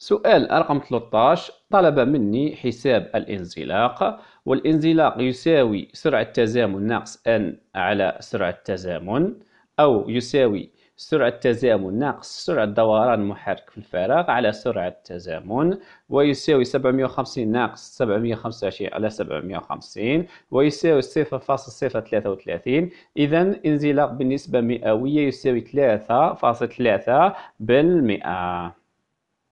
سؤال رقم 13 طلب مني حساب الانزلاق والانزلاق يساوي سرعة تزامن ناقص n على سرعة تزامن أو يساوي سرعة تزامن ناقص سرعة دوران محرك في الفراغ على سرعة تزامن ويساوي 750 ناقص 725 على 750 ويساوي 0.033 إذا انزلاق بالنسبة مئوية يساوي 3.3 بالمئة